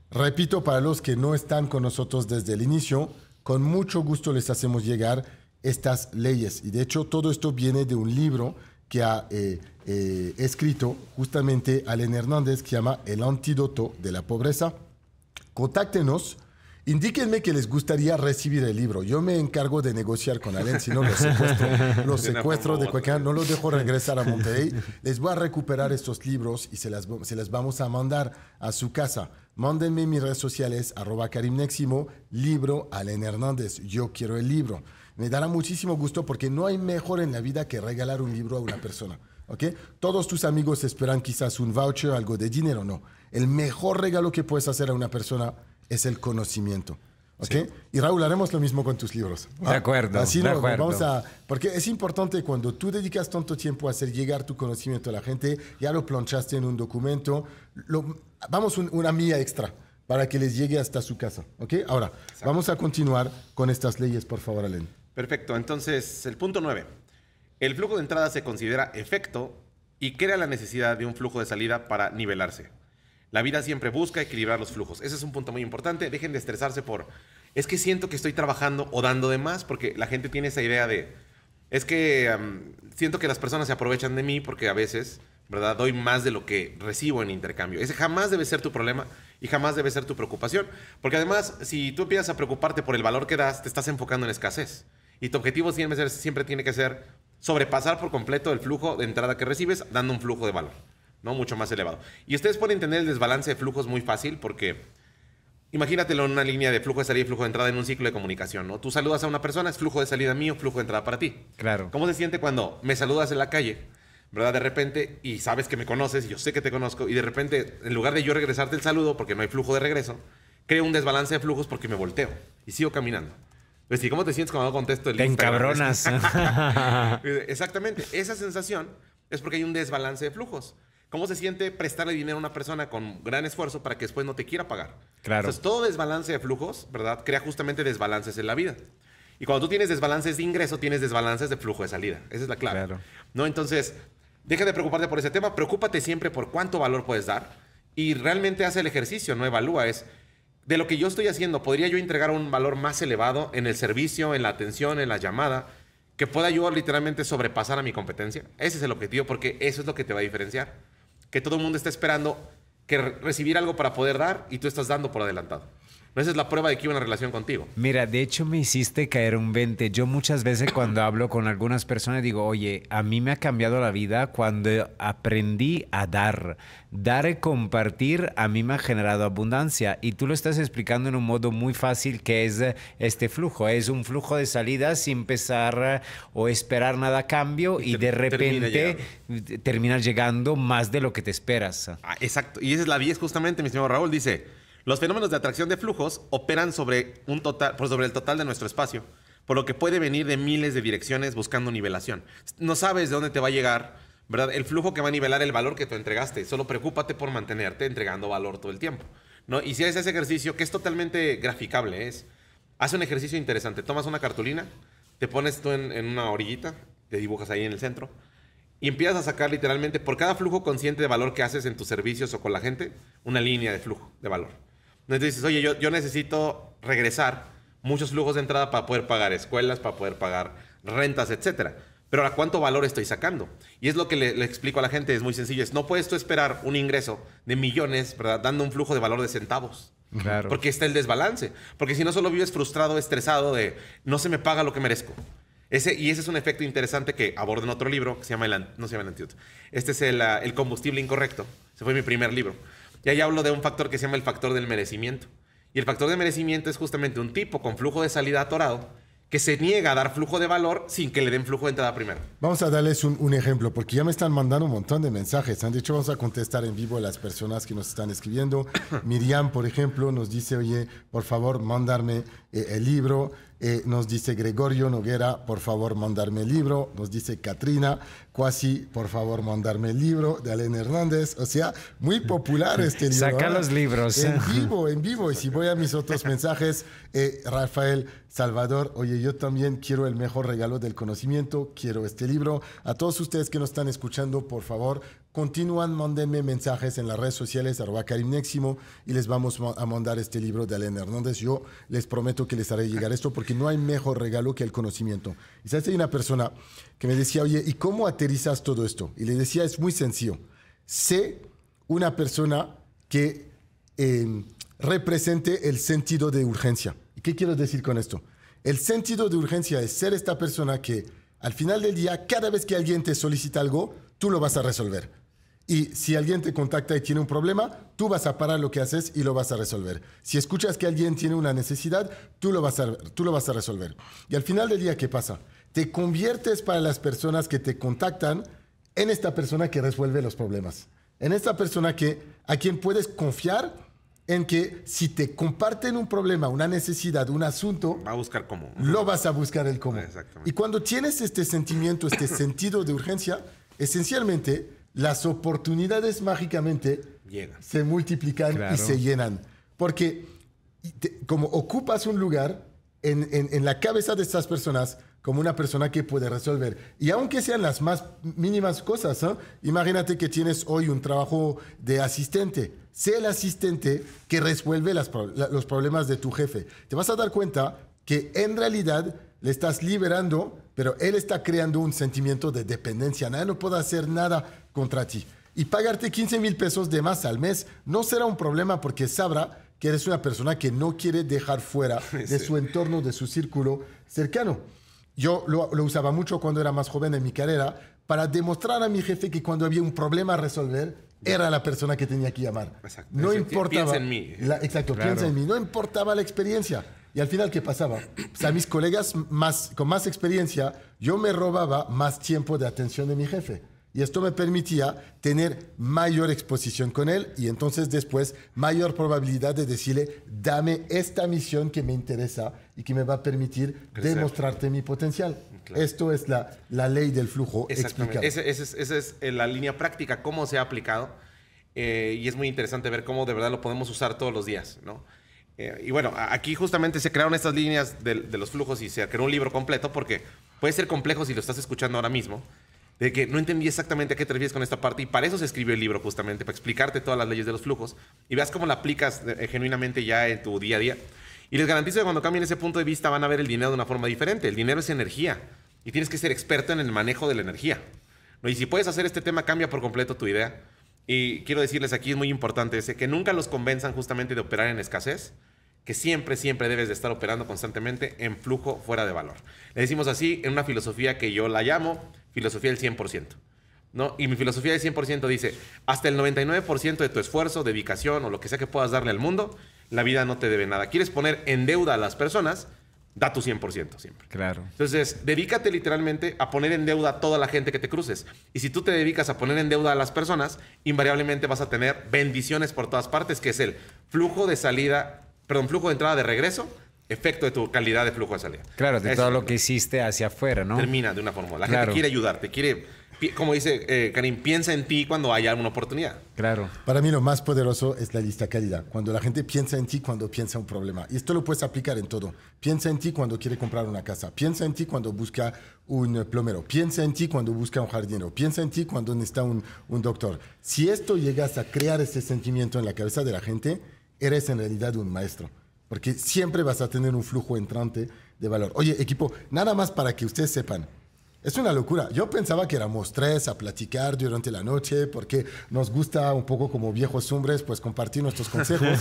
Repito, para los que no están con nosotros desde el inicio, con mucho gusto les hacemos llegar estas leyes. Y de hecho, todo esto viene de un libro que ha... Eh, eh, escrito justamente Allen Hernández que llama El antídoto de la pobreza. Contáctenos. Indíquenme que les gustaría recibir el libro. Yo me encargo de negociar con Allen, si no lo secuestro, de cualquier, no los dejo regresar a Monterrey. Les voy a recuperar estos libros y se las, se las vamos a mandar a su casa. Mándenme mis redes sociales, arroba karimneximo, libro Allen Hernández. Yo quiero el libro. Me dará muchísimo gusto porque no hay mejor en la vida que regalar un libro a una persona. ¿ok? Todos tus amigos esperan quizás un voucher, algo de dinero, no. El mejor regalo que puedes hacer a una persona es el conocimiento. ¿Ok? Y Raúl, haremos lo mismo con tus libros. De ah, acuerdo. de vamos a. Porque es importante cuando tú dedicas tanto tiempo a hacer llegar tu conocimiento a la gente, ya lo planchaste en un documento, vamos una mía extra para que les llegue hasta su casa. ¿Ok? Ahora, vamos a continuar con estas leyes, por favor, Alen. Perfecto. Entonces, el punto nueve. El flujo de entrada se considera efecto y crea la necesidad de un flujo de salida para nivelarse. La vida siempre busca equilibrar los flujos. Ese es un punto muy importante. Dejen de estresarse por, es que siento que estoy trabajando o dando de más, porque la gente tiene esa idea de, es que siento que las personas se aprovechan de mí porque a veces, ¿verdad? Doy más de lo que recibo en intercambio. Ese jamás debe ser tu problema y jamás debe ser tu preocupación. Porque además, si tú empiezas a preocuparte por el valor que das, te estás enfocando en escasez. Y tu objetivo siempre tiene que ser sobrepasar por completo el flujo de entrada que recibes, dando un flujo de valor, ¿no? Mucho más elevado. Y ustedes pueden entender el desbalance de flujos muy fácil porque imagínatelo en una línea de flujo de salida y flujo de entrada en un ciclo de comunicación, ¿no? Tú saludas a una persona, es flujo de salida mío, flujo de entrada para ti. Claro. ¿Cómo se siente cuando me saludas en la calle? ¿Verdad? De repente, y sabes que me conoces, y yo sé que te conozco, y de repente, en lugar de yo regresarte el saludo, porque no hay flujo de regreso, creo un desbalance de flujos porque me volteo y sigo caminando. Pues, ¿cómo te sientes cuando no contesto el Te encabronas. Eh, exactamente. Esa sensación es porque hay un desbalance de flujos. ¿Cómo se siente prestarle dinero a una persona con gran esfuerzo para que después no te quiera pagar? Claro. Entonces, todo desbalance de flujos, ¿verdad? Crea justamente desbalances en la vida. Y cuando tú tienes desbalances de ingreso, tienes desbalances de flujo de salida. Esa es la clave. ¿No? Entonces, deja de preocuparte por ese tema. Preocúpate siempre por cuánto valor puedes dar. Y realmente hace el ejercicio, no evalúa. Es, de lo que yo estoy haciendo, podría yo entregar un valor más elevado en el servicio, en la atención, en la llamada, que pueda yo literalmente sobrepasar a mi competencia. Ese es el objetivo, porque eso es lo que te va a diferenciar. Que todo el mundo está esperando que recibir algo para poder dar y tú estás dando por adelantado. Esa es la prueba de que iba una relación contigo. Mira, de hecho me hiciste caer un 20. Yo muchas veces cuando hablo con algunas personas digo, oye, a mí me ha cambiado la vida cuando aprendí a dar. Dar y compartir a mí me ha generado abundancia. Y tú lo estás explicando en un modo muy fácil que es eh, este flujo. Es un flujo de salida sin empezar eh, o esperar nada a cambio y, de repente termina llegando más de lo que te esperas. Ah, exacto. Y esa es la vía justamente, mi señor Raúl. Dice los fenómenos de atracción de flujos operan sobre, un total, por sobre el total de nuestro espacio, por lo que puede venir de miles de direcciones buscando nivelación. No sabes de dónde te va a llegar ¿verdad? el flujo que va a nivelar el valor que tú entregaste. Solo preocúpate por mantenerte entregando valor todo el tiempo. ¿no? Y si haces ese ejercicio, que es totalmente graficable, es, haz un ejercicio interesante. Tomas una cartulina, te pones tú en, en una orillita, te dibujas ahí en el centro, y empiezas a sacar literalmente por cada flujo consciente de valor que haces en tus servicios o con la gente, una línea de flujo de valor. Entonces dices, oye, yo, necesito regresar muchos flujos de entrada para poder pagar escuelas, para poder pagar rentas, etcétera. Pero ahora, ¿cuánto valor estoy sacando? Y es lo que le, explico a la gente, es muy sencillo. Es, no puedes tú esperar un ingreso de millones, ¿verdad? Dando un flujo de valor de centavos. Claro. Porque está el desbalance. Porque si no, solo vives frustrado, estresado de no se me paga lo que merezco. Ese, y ese es un efecto interesante que aborden en otro libro que se llama El, no se llama el Antídoto. Este es el, ah, el combustible incorrecto. Se fue mi primer libro. Y ahí hablo de un factor que se llama el factor del merecimiento. Y el factor de merecimiento es justamente un tipo con flujo de salida atorado que se niega a dar flujo de valor sin que le den flujo de entrada primero. Vamos a darles un, ejemplo, porque ya me están mandando un montón de mensajes. Han dicho, vamos a contestar en vivo a las personas que nos están escribiendo. Miriam, por ejemplo, nos dice, oye, por favor, mandarme eh, el libro. Eh, nos dice Gregorio Noguera, por favor, mandarme el libro. Nos dice Katrina Cuasi, por favor, mandarme el libro de Alen Hernández. O sea, muy popular este libro. Saca ¿eh? los libros. En vivo, en vivo. Y si voy a mis otros mensajes, eh, Rafael Salvador, oye, yo también quiero el mejor regalo del conocimiento, quiero este libro. A todos ustedes que nos están escuchando, por favor, Continúan, mándenme mensajes en las redes sociales, arroba Neximo, y les vamos a mandar este libro de Alena Hernández. Yo les prometo que les haré llegar esto porque no hay mejor regalo que el conocimiento. Y sabes, hay una persona que me decía, oye, ¿y cómo aterrizas todo esto? Y le decía, es muy sencillo. Sé una persona que em, represente el sentido de urgencia. ¿Y qué quiero decir con esto? El sentido de urgencia es ser esta persona que al final del día, cada vez que alguien te solicita algo, tú lo vas a resolver. Y si alguien te contacta y tiene un problema, tú vas a parar lo que haces y lo vas a resolver. Si escuchas que alguien tiene una necesidad, tú lo vas a, tú lo vas a resolver. Y al final del día, ¿qué pasa? Te conviertes para las personas que te contactan en esta persona que resuelve los problemas. En esta persona que, a quien puedes confiar en que si te comparten un problema, una necesidad, un asunto, va a buscar cómo. Lo vas a buscar el cómo. Exactamente. Y cuando tienes este sentimiento, este sentido de urgencia, esencialmente las oportunidades mágicamente se multiplican y se llenan. Porque como ocupas un lugar en, la cabeza de estas personas como una persona que puede resolver. Y aunque sean las más mínimas cosas, imagínate que tienes hoy un trabajo de asistente. Sé el asistente que resuelve los problemas de tu jefe. Te vas a dar cuenta que en realidad le estás liberando, pero él está creando un sentimiento de dependencia. nadie no puedo hacer nada contra ti. Y pagarte 15 mil pesos de más al mes no será un problema porque sabrá que eres una persona que no quiere dejar fuera de su entorno, de su círculo cercano. Yo lo, usaba mucho cuando era más joven en mi carrera para demostrar a mi jefe que cuando había un problema a resolver, era la persona que tenía que llamar. No importaba. en mí. La, exacto, piensa en mí. No importaba la experiencia. Y al final, ¿qué pasaba? Pues a mis colegas más, con más experiencia, yo me robaba más tiempo de atención de mi jefe. Y esto me permitía tener mayor exposición con él y entonces después mayor probabilidad de decirle, dame esta misión que me interesa y que me va a permitir demostrarte mi potencial. Esto es la, la, ley del flujo explicado. Esa es, eh, la línea práctica, cómo se ha aplicado. Eh, y es muy interesante ver cómo de verdad lo podemos usar todos los días, ¿no? Eh, y bueno, aquí justamente se crearon estas líneas de, de los flujos y se creó un libro completo porque puede ser complejo si lo estás escuchando ahora mismo de que no entendí exactamente a qué te refieres con esta parte y para eso se escribió el libro justamente, para explicarte todas las leyes de los flujos y veas cómo la aplicas eh, genuinamente ya en tu día a día. Y les garantizo que cuando cambien ese punto de vista van a ver el dinero de una forma diferente. El dinero es energía y tienes que ser experto en el manejo de la energía. ¿No? Y si puedes hacer este tema, cambia por completo tu idea. Y quiero decirles aquí es muy importante ese, que nunca los convenzan justamente de operar en escasez, que siempre, siempre debes de estar operando constantemente en flujo fuera de valor. Le decimos así en una filosofía que yo la llamo filosofía del 100%. ¿no? Y mi filosofía del 100% dice, hasta el 99% de tu esfuerzo, dedicación o lo que sea que puedas darle al mundo, la vida no te debe nada. ¿Quieres poner en deuda a las personas? Da tu 100% siempre. Claro. Entonces, dedícate literalmente a poner en deuda a toda la gente que te cruces. Y si tú te dedicas a poner en deuda a las personas, invariablemente vas a tener bendiciones por todas partes, que es el flujo de salida, perdón, flujo de entrada de regreso efecto de tu calidad de flujo de salida. Claro, de todo lo que hiciste hacia afuera, ¿no? Termina de una forma. La gente quiere ayudarte, quiere, como dice eh, Karim, piensa en ti cuando haya alguna oportunidad. Claro. Para mí lo más poderoso es la lista calidad. Cuando la gente piensa en ti cuando piensa un problema. Y esto lo puedes aplicar en todo. Piensa en ti cuando quiere comprar una casa. Piensa en ti cuando busca un eh, plomero. Piensa en ti cuando busca un jardinero. Piensa en ti cuando necesita un, un doctor. Si esto llegas a crear ese sentimiento en la cabeza de la gente, eres en realidad un maestro porque siempre vas a tener un flujo entrante de valor. Oye, equipo, nada más para que ustedes sepan. Es una locura. Yo pensaba que éramos tres a platicar durante la noche porque nos gusta un poco como viejos hombres pues compartir nuestros consejos.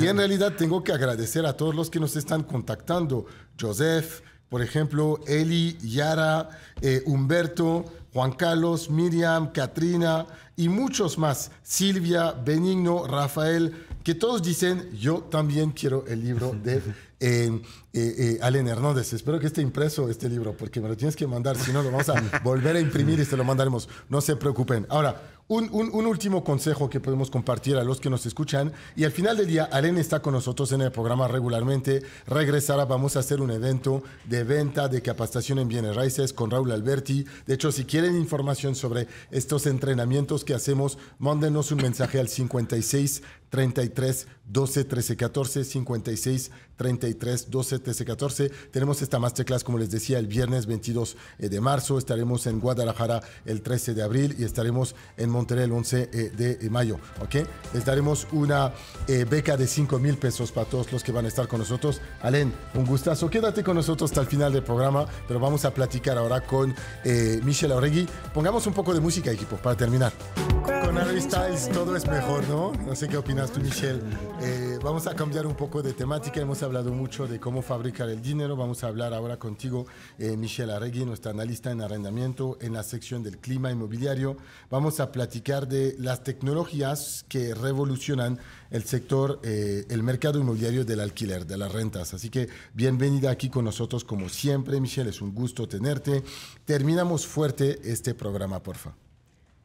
y en realidad tengo que agradecer a todos los que nos están contactando. Joseph, por ejemplo, Eli, Yara, eh, Humberto, Juan Carlos, Miriam, Katrina y muchos más. Silvia, Benigno, Rafael que todos dicen, yo también quiero el libro de eh, eh, eh, Allen Hernández. Espero que esté impreso este libro, porque me lo tienes que mandar, si no lo vamos a volver a imprimir y te lo mandaremos. No se preocupen. Ahora, un, último consejo que podemos compartir a los que nos escuchan. Y al final del día, Allen está con nosotros en el programa regularmente. Regresará, vamos a hacer un evento de venta de capacitación en bienes raíces con Raúl Alberti. De hecho, si quieren información sobre estos entrenamientos que hacemos, mándenos un mensaje al 56 33 12 13 14 56 33 12 13 14. Tenemos esta masterclass, como les decía, el viernes 22 eh, de marzo. Estaremos en Guadalajara el 13 de abril y estaremos en Monterrey el 11 eh, de eh, mayo. ¿ok? Les daremos una beca de 5 mil pesos para todos los que van a estar con nosotros. Alén, un gustazo. Quédate con nosotros hasta el final del programa, pero vamos a platicar ahora con Michelle Auregui. Pongamos un poco de música, equipo, para terminar. Con Harry Styles todo es mejor, ¿no? No sé qué opinas tú, Michelle? Eh, vamos a cambiar un poco de temática. Hemos hablado mucho de cómo fabricar el dinero. Vamos a hablar ahora contigo, eh, Michelle Arregui, nuestra analista en arrendamiento en la sección del clima inmobiliario. Vamos a platicar de las tecnologías que revolucionan el sector, eh, el mercado inmobiliario del alquiler, de las rentas. Así que bienvenida aquí con nosotros como siempre, Michelle. Es un gusto tenerte. Terminamos fuerte este programa, por favor.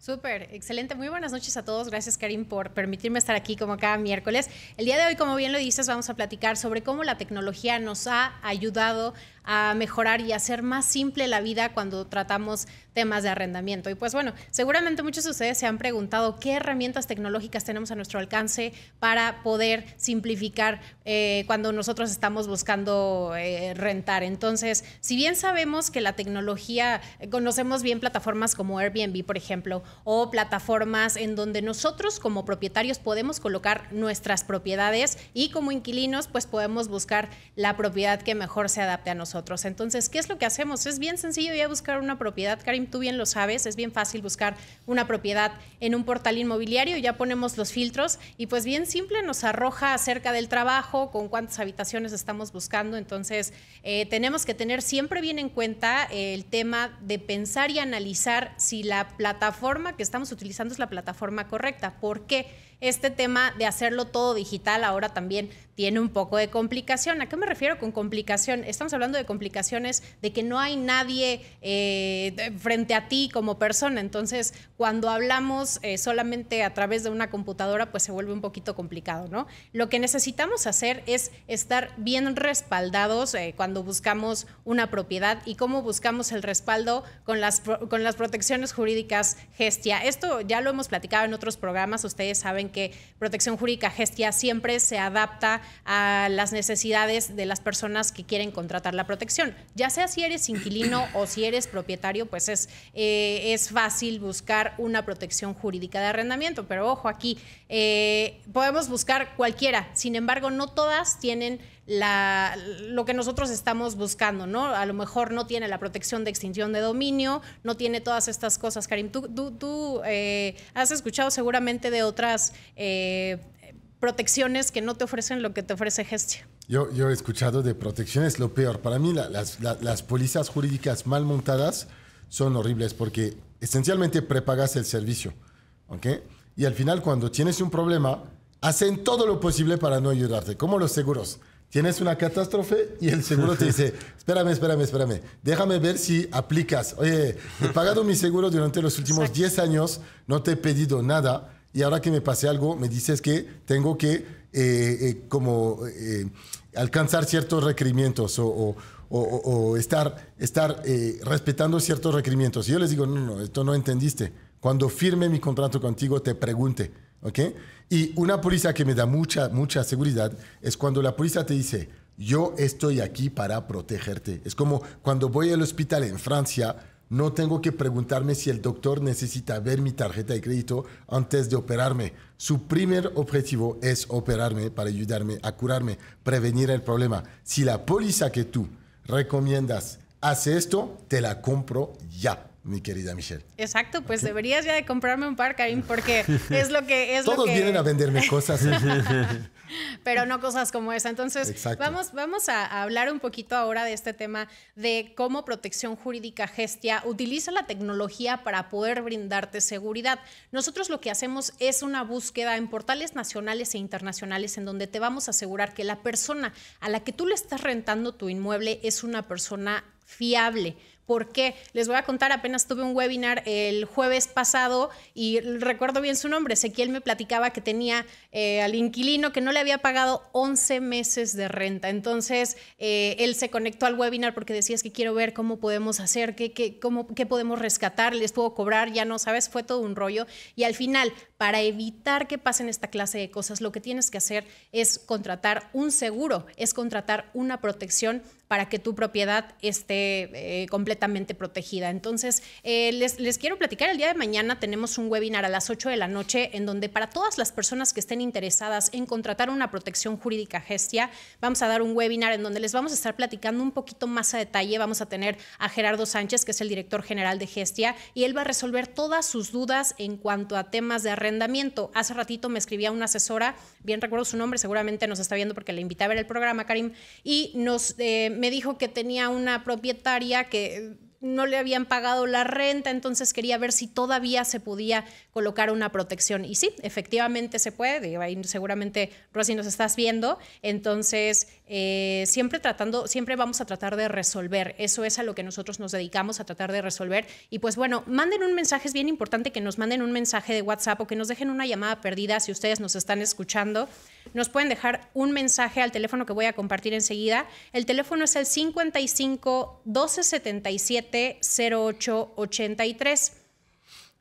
Súper, excelente. Muy buenas noches a todos. Gracias, Karim, por permitirme estar aquí como cada miércoles. El día de hoy, como bien lo dices, vamos a platicar sobre cómo la tecnología nos ha ayudado a mejorar y hacer más simple la vida cuando tratamos temas de arrendamiento. Y pues bueno, seguramente muchos de ustedes se han preguntado qué herramientas tecnológicas tenemos a nuestro alcance para poder simplificar eh, cuando nosotros estamos buscando eh, rentar. Entonces, si bien sabemos que la tecnología, eh, conocemos bien plataformas como Airbnb, por ejemplo, o plataformas en donde nosotros como propietarios podemos colocar nuestras propiedades y como inquilinos pues podemos buscar la propiedad que mejor se adapte a nosotros. Entonces, ¿qué es lo que hacemos? Es bien sencillo ya buscar una propiedad, Karim, tú bien lo sabes, es bien fácil buscar una propiedad en un portal inmobiliario, ya ponemos los filtros y pues bien simple nos arroja acerca del trabajo, con cuántas habitaciones estamos buscando, entonces eh, tenemos que tener siempre bien en cuenta el tema de pensar y analizar si la plataforma que estamos utilizando es la plataforma correcta. ¿Por qué? este tema de hacerlo todo digital ahora también tiene un poco de complicación. ¿A qué me refiero con complicación? Estamos hablando de complicaciones de que no hay nadie eh, frente a ti como persona. Entonces, cuando hablamos eh, solamente a través de una computadora, pues se vuelve un poquito complicado, ¿no? Lo que necesitamos hacer es estar bien respaldados eh, cuando buscamos una propiedad y cómo buscamos el respaldo con las, con las protecciones jurídicas gestia. Esto ya lo hemos platicado en otros programas, ustedes saben que protección jurídica gestia siempre se adapta a las necesidades de las personas que quieren contratar la protección. Ya sea si eres inquilino o si eres propietario, pues es, eh, es fácil buscar una protección jurídica de arrendamiento. Pero ojo aquí, eh, podemos buscar cualquiera. Sin embargo, no todas tienen lo que nosotros estamos buscando, ¿no? A lo mejor no tiene la protección de extinción de dominio, no tiene todas estas cosas. Karim, tú, tú, eh, has escuchado seguramente de otras eh, protecciones que no te ofrecen lo que te ofrece Gestia. Yo, he escuchado de protecciones, lo peor. Para mí las, pólizas jurídicas mal montadas son horribles porque esencialmente prepagas el servicio, ¿ok? Y al final cuando tienes un problema, hacen todo lo posible para no ayudarte, como los seguros tienes una catástrofe y el seguro te dice, espérame, espérame, espérame, déjame ver si aplicas. Oye, he pagado mi seguro durante los últimos 10 años, no te he pedido nada y ahora que me pase algo, me dices que tengo que eh, eh, como eh, alcanzar ciertos requerimientos o, estar, estar respetando ciertos requerimientos. Y yo les digo, no, no, esto no entendiste. Cuando firme mi contrato contigo, te pregunte y una póliza que me da mucha, mucha seguridad es cuando la póliza te dice, yo estoy aquí para protegerte. Es como cuando voy al hospital en Francia, no tengo que preguntarme si el doctor necesita ver mi tarjeta de crédito antes de operarme. Su primer objetivo es operarme para ayudarme a curarme, prevenir el problema. Si la póliza que tú recomiendas hace esto, te la compro ya mi querida Michelle. Exacto, pues deberías ya de comprarme un par, porque es lo que es. Todos vienen a venderme cosas. Pero no cosas como esa. Entonces, vamos, vamos a hablar un poquito ahora de este tema de cómo protección jurídica gestia utiliza la tecnología para poder brindarte seguridad. Nosotros lo que hacemos es una búsqueda en portales nacionales e internacionales en donde te vamos a asegurar que la persona a la que tú le estás rentando tu inmueble es una persona fiable ¿Por qué? Les voy a contar, apenas tuve un webinar el jueves pasado y recuerdo bien su nombre. Ezequiel me platicaba que tenía eh, al inquilino que no le había pagado 11 meses de renta. Entonces, eh, él se conectó al webinar porque decía, es que quiero ver cómo podemos hacer, qué, cómo, qué podemos rescatar, les puedo cobrar, ya no, ¿sabes? Fue todo un rollo. Y al final, para evitar que pasen esta clase de cosas, lo que tienes que hacer es contratar un seguro, es contratar una protección para que tu propiedad esté eh, completamente protegida. Entonces, eh, les, quiero platicar, el día de mañana tenemos un webinar a las 8 de la noche en donde para todas las personas que estén interesadas en contratar una protección jurídica gestia, vamos a dar un webinar en donde les vamos a estar platicando un poquito más a detalle. Vamos a tener a Gerardo Sánchez, que es el director general de gestia, y él va a resolver todas sus dudas en cuanto a temas de arrendamiento Hace ratito me escribía una asesora, bien recuerdo su nombre, seguramente nos está viendo porque le invité a ver el programa, Karim, y nos, eh, me dijo que tenía una propietaria que no le habían pagado la renta, entonces quería ver si todavía se podía colocar una protección. Y sí, efectivamente se puede, seguramente Rosy nos estás viendo, entonces eh, siempre tratando, siempre vamos a tratar de resolver, eso es a lo que nosotros nos dedicamos, a tratar de resolver. Y pues bueno, manden un mensaje, es bien importante que nos manden un mensaje de WhatsApp o que nos dejen una llamada perdida si ustedes nos están escuchando. Nos pueden dejar un mensaje al teléfono que voy a compartir enseguida. El teléfono es el 55 77 0883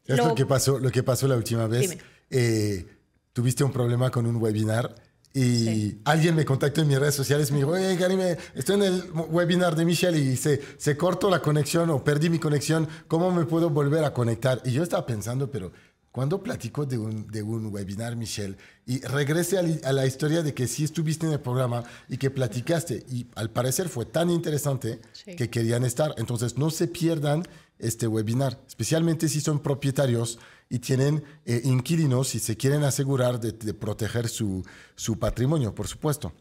Es lo, que pasó, lo que pasó la última vez. Eh, tuviste un problema con un webinar y alguien me contactó en mis redes sociales me dijo, hey, Gary, estoy en el webinar de Michelle y se, se cortó la conexión o perdí mi conexión, ¿cómo me puedo volver a conectar? Y yo estaba pensando, pero cuando platico de un, de un webinar, Michelle, y regrese a, la historia de que sí estuviste en el programa y que platicaste, y al parecer fue tan interesante que querían estar. Entonces, no se pierdan este webinar, especialmente si son propietarios y tienen eh, inquilinos y se quieren asegurar de, proteger su patrimonio, por supuesto.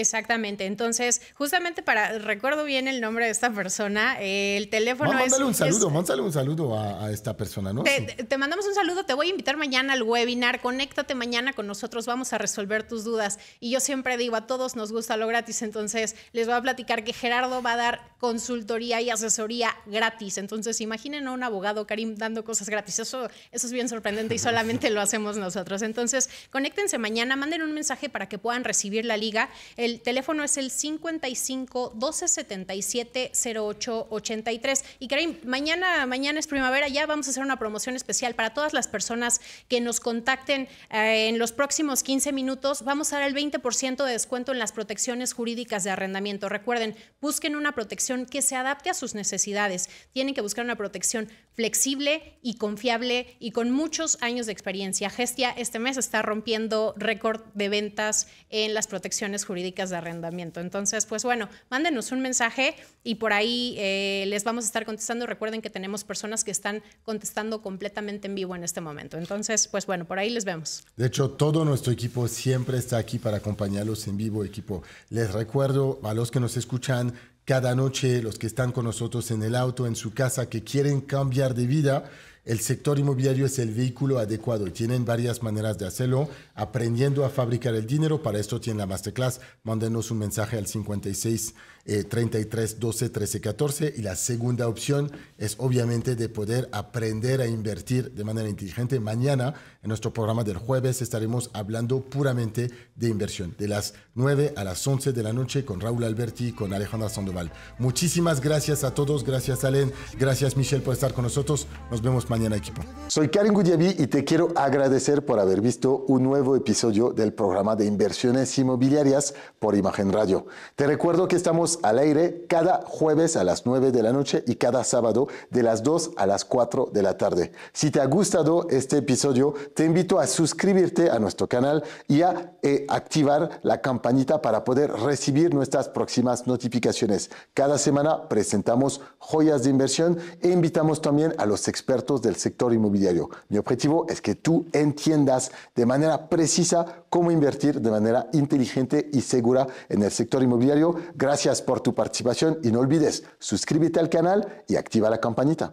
Exactamente. Entonces, justamente para, recuerdo bien el nombre de esta persona, el teléfono mándale un saludo, mándale un saludo a, esta persona, ¿no? Te, mandamos un saludo, te voy a invitar mañana al webinar, conéctate mañana con nosotros, vamos a resolver tus dudas. Y yo siempre digo, a todos nos gusta lo gratis, entonces les voy a platicar que Gerardo va a dar consultoría y asesoría gratis. Entonces, imaginen a un abogado, Karim, dando cosas gratis. Eso, eso es bien sorprendente y solamente lo hacemos nosotros. Entonces, conéctense mañana, manden un mensaje para que puedan recibir la liga. El el teléfono es el 55 12 77 08 83. Y Karim, mañana, mañana es primavera, ya vamos a hacer una promoción especial para todas las personas que nos contacten eh, en los próximos 15 minutos. Vamos a dar el 20% de descuento en las protecciones jurídicas de arrendamiento. Recuerden, busquen una protección que se adapte a sus necesidades. Tienen que buscar una protección flexible y confiable y con muchos años de experiencia. Gestia este mes está rompiendo récord de ventas en las protecciones jurídicas de arrendamiento. Entonces, pues bueno, mándenos un mensaje y por ahí eh, les vamos a estar contestando. Recuerden que tenemos personas que están contestando completamente en vivo en este momento. Entonces, pues bueno, por ahí les vemos. De hecho, todo nuestro equipo siempre está aquí para acompañarlos en vivo, equipo. Les recuerdo a los que nos escuchan cada noche, los que están con nosotros en el auto, en su casa, que quieren cambiar de vida el sector inmobiliario es el vehículo adecuado y tienen varias maneras de hacerlo. Aprendiendo a fabricar el dinero, para esto tiene la masterclass. Mándenos un mensaje al 56 33, 12, 13, 14. Y la segunda opción es obviamente de poder aprender a invertir de manera inteligente. Mañana, en nuestro programa del jueves, estaremos hablando puramente de inversión, de las 9 a las 11 de la noche con Raúl Alberti y con Alejandra Sandoval. Muchísimas gracias a todos, gracias Alen, gracias Michelle por estar con nosotros. Nos vemos mañana, equipo. Soy Karen Gudiabi y te quiero agradecer por haber visto un nuevo episodio del programa de inversiones inmobiliarias por Imagen Radio. Te recuerdo que estamos al aire cada jueves a las 9 de la noche y cada sábado de las 2 a las 4 de la tarde. Si te ha gustado este episodio, te invito a suscribirte a nuestro canal y a eh, activar la campanita para poder recibir nuestras próximas notificaciones. Cada semana presentamos joyas de inversión e invitamos también a los expertos del sector inmobiliario. Mi objetivo es que tú entiendas de manera precisa cómo invertir de manera inteligente y segura en el sector inmobiliario. Gracias por tu participación y no olvides, suscríbete al canal y activa la campanita.